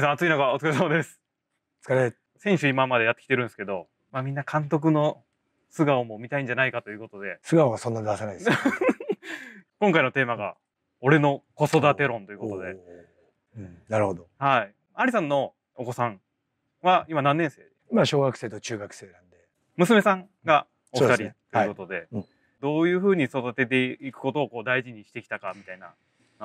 さん暑い中お疲れ様です疲れ選手今までやってきてるんですけど、まあ、みんな監督の素顔も見たいんじゃないかということで素顔はそんな出さないです 今回のテーマが俺の子育て論ということで、うん、なるほどはい有さんのお子さんは今何年生今小学生と中学生なんで娘さんがお二人、ということで、はいうん、どういうふうに育てていくことをこう大事にしてきたかみたいな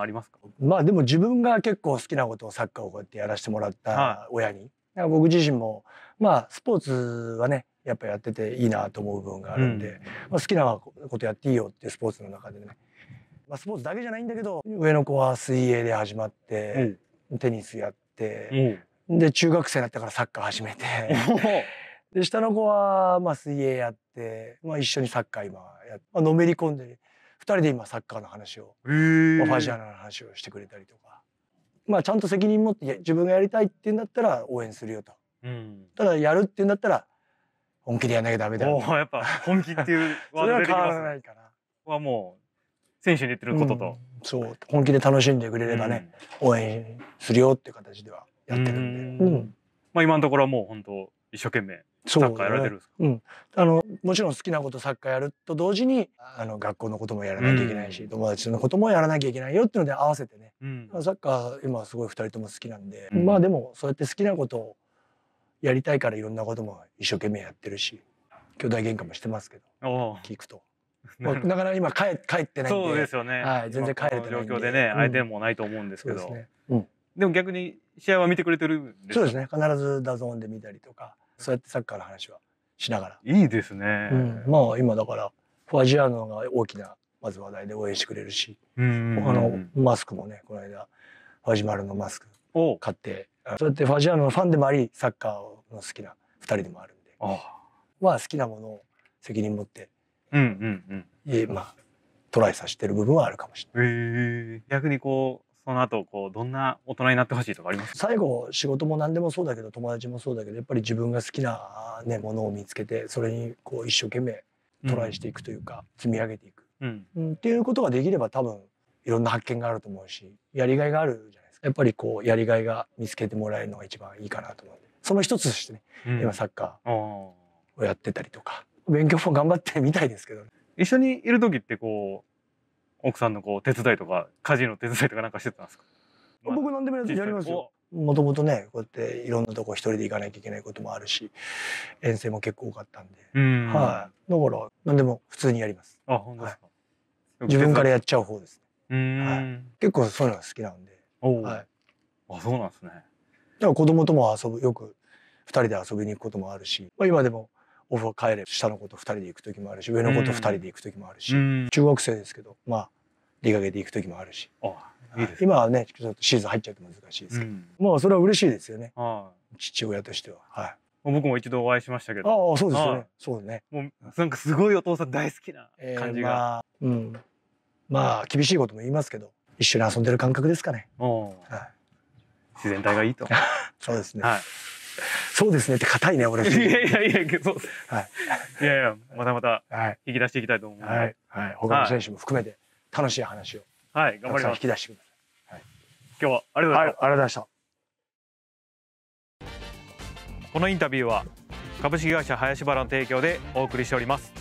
ありますかまあでも自分が結構好きなことをサッカーをこうやってやらせてもらった親に、はい、僕自身もまあスポーツはねやっぱやってていいなと思う部分があるんで、うん、まあ、好きなことやっていいよっていうスポーツの中でね、まあ、スポーツだけじゃないんだけど上の子は水泳で始まって、うん、テニスやって、うん、で中学生になってからサッカー始めてで下の子はまあ水泳やって、まあ、一緒にサッカー今やまあのめり込んで2人で今サッカーの話をファジアナの話をしてくれたりとか、まあ、ちゃんと責任持って自分がやりたいって言うんだったら応援するよと、うん、ただやるって言うんだったら本気でやんなきゃダメだよやっぱ本気っていうワードね、それは変わらないかなはもう選手に言ってることと、うん、そう本気で楽しんでくれればね、うん、応援するよっていう形ではやってるんで、うんまあ、今のところはもう本当一生懸命サッカーやられてるんですか、ね、うん、あのもちろん好きなことサッカーやると同時にあの学校のこともやらなきゃいけないし、うん、友達のこともやらなきゃいけないよっていうので合わせてね、うん、サッカー今すごい2人とも好きなんで、うん、まあでもそうやって好きなことをやりたいからいろんなことも一生懸命やってるし兄弟喧嘩もしてますけど聞くと。まあ、なかなか今帰帰ってないんでそうですよね、はい、全然帰れてないんで状況でね、相手もないと思うんですけど、そうですねうんでも逆に試合は見てくれてるんですそうですね必ずダゾーンで見たりとかそうやってサッカーの話はしながらいいですね、うん、まあ今だからファジアーノが大きなまず話題で応援してくれるし、他のマスクもねこの間ファジマルのマスク買ってそうやってファジアーノのファンでもありサッカーの好きな2人でもあるんでは好きなものを責任持って、うんうんうん、まあトライさせてる部分はあるかもしれない。逆にこその後こうどんな大人になってほしいとかあります最後仕事も何でもそうだけど友達もそうだけどやっぱり自分が好きな、ね、ものを見つけてそれにこう一生懸命トライしていくというか、うん、積み上げていく、うんうん、っていうことができれば多分いろんな発見があると思うしやりがいがあるじゃないですかやっぱりこうやりがいが見つけてもらえるのが一番いいかなと思うその一つとしてね、今サッカーをやってたりとか勉強も頑張ってみたいですけど、ね、一緒にいる時ってこ奥さんのこう手伝いとか家事の手伝いとかなんかしてたんですか、まあ、僕何でもやりますよもともとねこうやっていろんなとこ一人で行かないといけないこともあるし遠征も結構多かったんではい、だから何でも普通にやりますあ本当ですか、はい、自分からやっちゃう方ですね、はい、結構そういうのが好きなんで、はい、あそうなんですねだから子供とも遊ぶよく二人で遊びに行くこともあるし、まあ、今でもオフは帰れ下の子と二人で行く時もあるし上の子と二人で行く時もあるし中学生ですけどまあ出かけていく時もあるしいい今はねちょっとシーズン入っちゃうと難しいですけど、うん、まあそれは嬉しいですよね父親としては。はい僕も一度お会いしましたけど。ああ、そうですね。そうね。もう、なんかすごいお父さん大好きな感じが。えー、まあ、うん。まあ、厳しいことも言いますけど、一緒に遊んでる感覚ですかね。はい、自然体がいいと。そうですね。はい。そうですねって硬いね、俺。いやいやいや、そう。はい。いやいや、またまた、引き出していきたいと思う。はい。はい。他の選手も含めて。楽しい話を。はい、頑張ります。引き出してください。はい、今日はありがとうございました。はい、ありがとうございました。このインタビューは株式会社林原の提供でお送りしております。